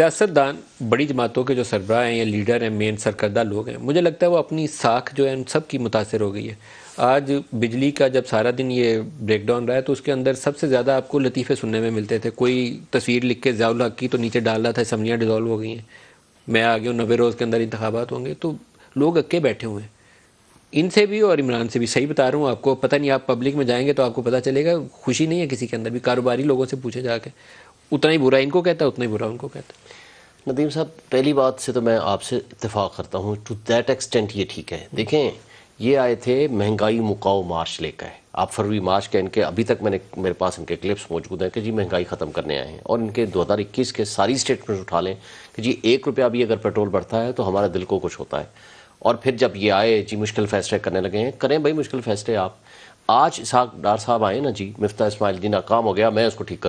सियासतदान बड़ी जमातों के जो सरबराह हैं या लीडर हैं मेन सरकर्दा लोग हैं मुझे लगता है वो अपनी साख जो है उन सब की मुतासर हो गई है आज बिजली का जब सारा दिन ये ब्रेकडाउन रहा है तो उसके अंदर सबसे ज़्यादा आपको लतीफ़े सुनने में मिलते थे कोई तस्वीर लिख के जयाल हक की तो नीचे डाल रहा था असम्बलियाँ डिजॉल्व हो गई हैं मैं आ गया हूँ नबे रोज़ के अंदर इंतबात होंगे तो लोग अक्के बैठे हुए हैं इनसे भी और इमरान से भी सही बता रहा हूँ आपको पता नहीं आप पब्लिक में जाएंगे तो आपको पता चलेगा खुशी नहीं है किसी के अंदर भी कारोबारी लोगों से पूछे जाके उतना ही बुरा इनको कहता है उतना ही बुरा उनको कहता है नदीम साहब पहली बात से तो मैं आपसे इतफाक़ करता हूँ टू दैट एक्सटेंट ये ठीक है देखें ये आए थे महंगाई मुकाओ मार्च लेकर आप फरवरी मार्च के इनके अभी तक मैंने मेरे पास इनके क्लिप्स मौजूद हैं कि जी महंगाई ख़त्म करने आए हैं और इनके 2021 के सारी स्टेटमेंट्स उठा लें कि जी एक रुपया भी अगर पेट्रोल बढ़ता है तो हमारे दिल को कुछ होता है और फिर जब ये आए जी मुश्किल फैसले करने लगे हैं करें भाई मुश्किल फैसले आप आज इसहाक डार साहब आए ना जी मिफ्ता इसमाइल जी नाकाम हो गया मैं उसको ठीक